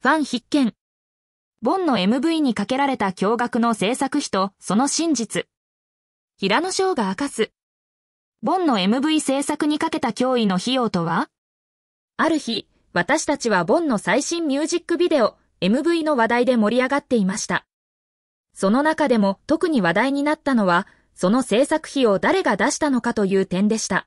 ファン必見。ボンの MV にかけられた驚愕の制作費とその真実。平野翔が明かす。ボンの MV 制作にかけた脅威の費用とはある日、私たちはボンの最新ミュージックビデオ、MV の話題で盛り上がっていました。その中でも特に話題になったのは、その制作費を誰が出したのかという点でした。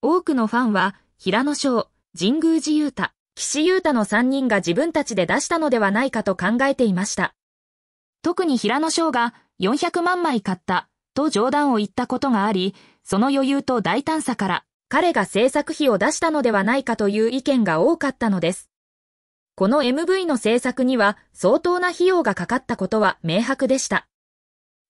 多くのファンは、平野翔、神宮寺勇太、岸優太の3人が自分たちで出したのではないかと考えていました。特に平野翔が400万枚買ったと冗談を言ったことがあり、その余裕と大胆さから彼が制作費を出したのではないかという意見が多かったのです。この MV の制作には相当な費用がかかったことは明白でした。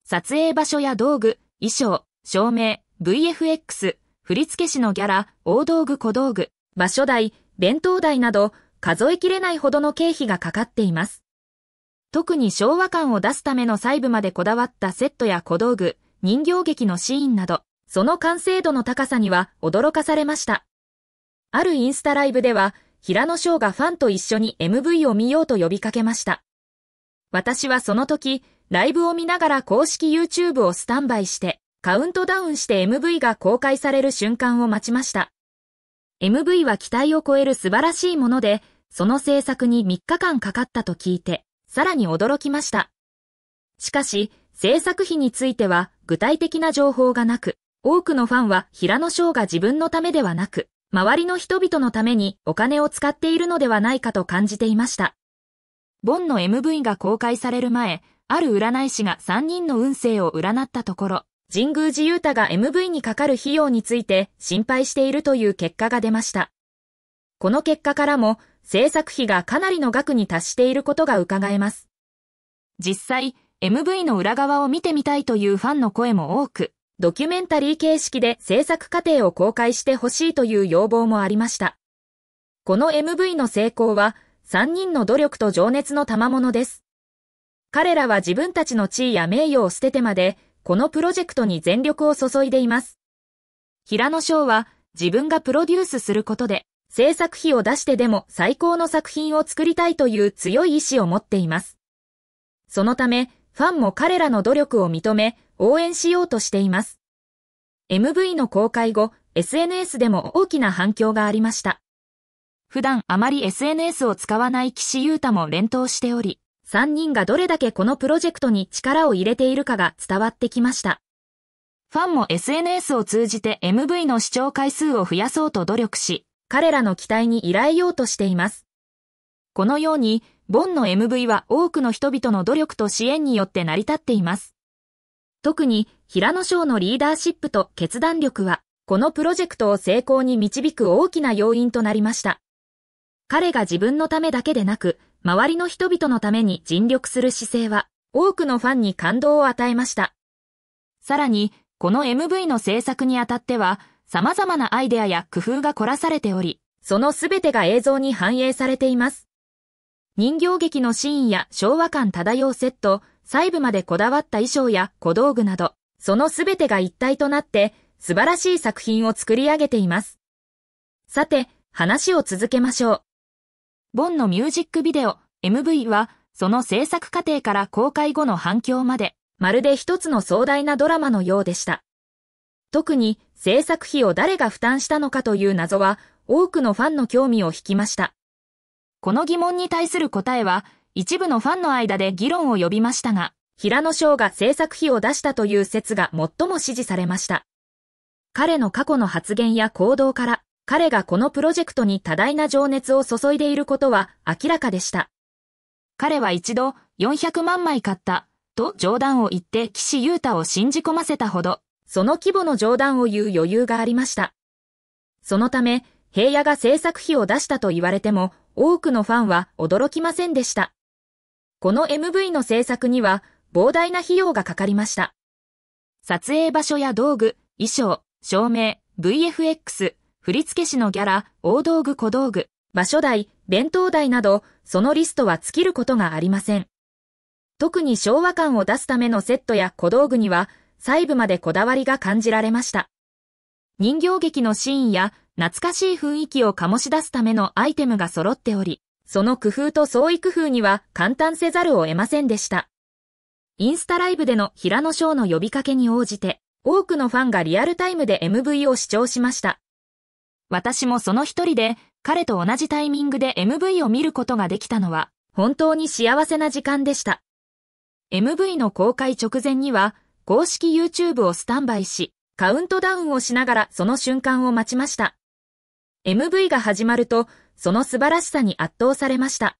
撮影場所や道具、衣装、照明、VFX、振付師のギャラ、大道具小道具、場所代、弁当代など数えきれないほどの経費がかかっています。特に昭和感を出すための細部までこだわったセットや小道具、人形劇のシーンなど、その完成度の高さには驚かされました。あるインスタライブでは、平野翔がファンと一緒に MV を見ようと呼びかけました。私はその時、ライブを見ながら公式 YouTube をスタンバイして、カウントダウンして MV が公開される瞬間を待ちました。MV は期待を超える素晴らしいもので、その制作に3日間かかったと聞いて、さらに驚きました。しかし、制作費については具体的な情報がなく、多くのファンは平野翔が自分のためではなく、周りの人々のためにお金を使っているのではないかと感じていました。ボンの MV が公開される前、ある占い師が3人の運勢を占ったところ、神宮寺勇太が MV にかかる費用について心配しているという結果が出ました。この結果からも制作費がかなりの額に達していることが伺えます。実際、MV の裏側を見てみたいというファンの声も多く、ドキュメンタリー形式で制作過程を公開してほしいという要望もありました。この MV の成功は3人の努力と情熱の賜物です。彼らは自分たちの地位や名誉を捨ててまでこのプロジェクトに全力を注いでいます。平野翔は自分がプロデュースすることで制作費を出してでも最高の作品を作りたいという強い意志を持っています。そのため、ファンも彼らの努力を認め、応援しようとしています。MV の公開後、SNS でも大きな反響がありました。普段あまり SNS を使わない岸優太も連投しており、3人がどれだけこのプロジェクトに力を入れているかが伝わってきました。ファンも SNS を通じて MV の視聴回数を増やそうと努力し、彼らの期待に依頼ようとしています。このように、ボンの MV は多くの人々の努力と支援によって成り立っています。特に、平野翔のリーダーシップと決断力は、このプロジェクトを成功に導く大きな要因となりました。彼が自分のためだけでなく、周りの人々のために尽力する姿勢は、多くのファンに感動を与えました。さらに、この MV の制作にあたっては、様々なアイデアや工夫が凝らされており、その全てが映像に反映されています。人形劇のシーンや昭和感漂うセット、細部までこだわった衣装や小道具など、その全てが一体となって、素晴らしい作品を作り上げています。さて、話を続けましょう。ボンのミュージックビデオ、MV は、その制作過程から公開後の反響まで、まるで一つの壮大なドラマのようでした。特に制作費を誰が負担したのかという謎は多くのファンの興味を引きました。この疑問に対する答えは一部のファンの間で議論を呼びましたが、平野翔が制作費を出したという説が最も支持されました。彼の過去の発言や行動から彼がこのプロジェクトに多大な情熱を注いでいることは明らかでした。彼は一度400万枚買ったと冗談を言って岸優太を信じ込ませたほど、その規模の冗談を言う余裕がありました。そのため、平野が制作費を出したと言われても、多くのファンは驚きませんでした。この MV の制作には、膨大な費用がかかりました。撮影場所や道具、衣装、照明、VFX、振付師のギャラ、大道具小道具、場所代、弁当代など、そのリストは尽きることがありません。特に昭和感を出すためのセットや小道具には、細部までこだわりが感じられました。人形劇のシーンや、懐かしい雰囲気を醸し出すためのアイテムが揃っており、その工夫と創意工夫には簡単せざるを得ませんでした。インスタライブでの平野翔の呼びかけに応じて、多くのファンがリアルタイムで MV を視聴しました。私もその一人で彼と同じタイミングで MV を見ることができたのは本当に幸せな時間でした。MV の公開直前には公式 YouTube をスタンバイし、カウントダウンをしながらその瞬間を待ちました。MV が始まると、その素晴らしさに圧倒されました。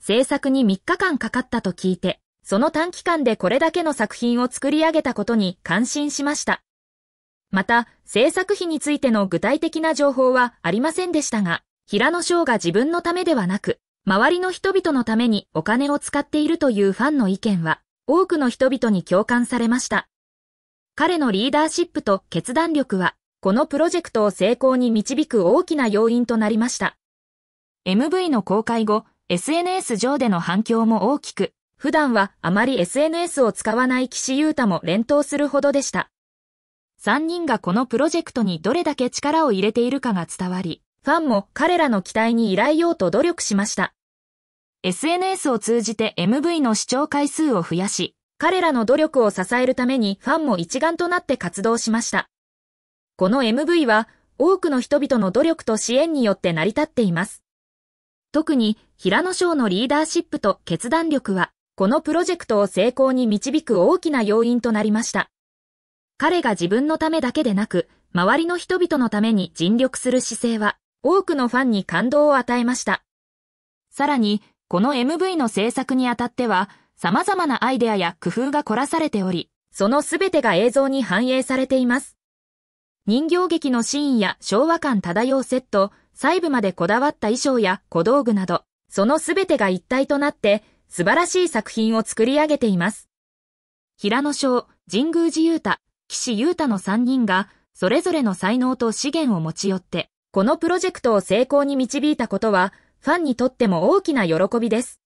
制作に3日間かかったと聞いて、その短期間でこれだけの作品を作り上げたことに感心しました。また、制作費についての具体的な情報はありませんでしたが、平野翔が自分のためではなく、周りの人々のためにお金を使っているというファンの意見は、多くの人々に共感されました。彼のリーダーシップと決断力は、このプロジェクトを成功に導く大きな要因となりました。MV の公開後、SNS 上での反響も大きく、普段はあまり SNS を使わない岸優太も連投するほどでした。3人がこのプロジェクトにどれだけ力を入れているかが伝わり、ファンも彼らの期待に依頼ようと努力しました。SNS を通じて MV の視聴回数を増やし、彼らの努力を支えるためにファンも一丸となって活動しました。この MV は多くの人々の努力と支援によって成り立っています。特に平野翔のリーダーシップと決断力は、このプロジェクトを成功に導く大きな要因となりました。彼が自分のためだけでなく、周りの人々のために尽力する姿勢は、多くのファンに感動を与えました。さらに、この MV の制作にあたっては、様々なアイデアや工夫が凝らされており、そのすべてが映像に反映されています。人形劇のシーンや昭和感漂うセット、細部までこだわった衣装や小道具など、そのすべてが一体となって、素晴らしい作品を作り上げています。平野翔、神宮寺雄太、岸優太の3人が、それぞれの才能と資源を持ち寄って、このプロジェクトを成功に導いたことは、ファンにとっても大きな喜びです。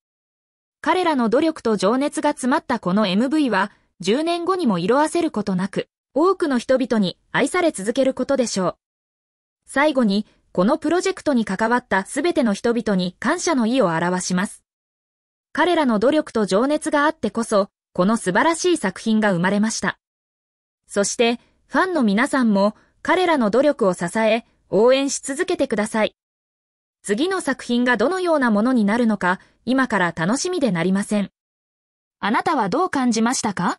彼らの努力と情熱が詰まったこの MV は、10年後にも色あせることなく、多くの人々に愛され続けることでしょう。最後に、このプロジェクトに関わったすべての人々に感謝の意を表します。彼らの努力と情熱があってこそ、この素晴らしい作品が生まれました。そして、ファンの皆さんも彼らの努力を支え、応援し続けてください。次の作品がどのようなものになるのか、今から楽しみでなりません。あなたはどう感じましたか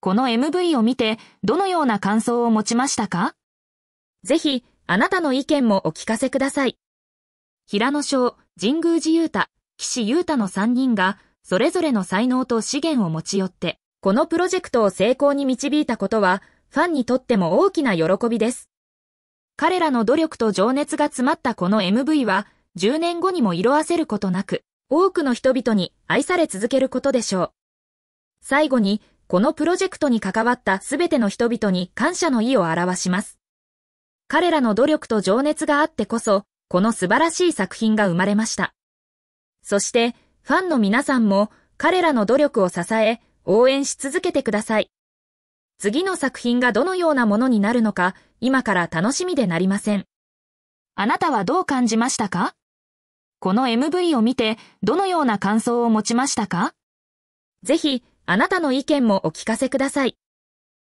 この MV を見て、どのような感想を持ちましたかぜひ、あなたの意見もお聞かせください。平野翔、神宮寺雄太、岸優太の3人が、それぞれの才能と資源を持ち寄って、このプロジェクトを成功に導いたことは、ファンにとっても大きな喜びです。彼らの努力と情熱が詰まったこの MV は、10年後にも色あせることなく、多くの人々に愛され続けることでしょう。最後に、このプロジェクトに関わったすべての人々に感謝の意を表します。彼らの努力と情熱があってこそ、この素晴らしい作品が生まれました。そして、ファンの皆さんも、彼らの努力を支え、応援し続けてください。次の作品がどのようなものになるのか、今から楽しみでなりません。あなたはどう感じましたかこの MV を見て、どのような感想を持ちましたかぜひ、あなたの意見もお聞かせください。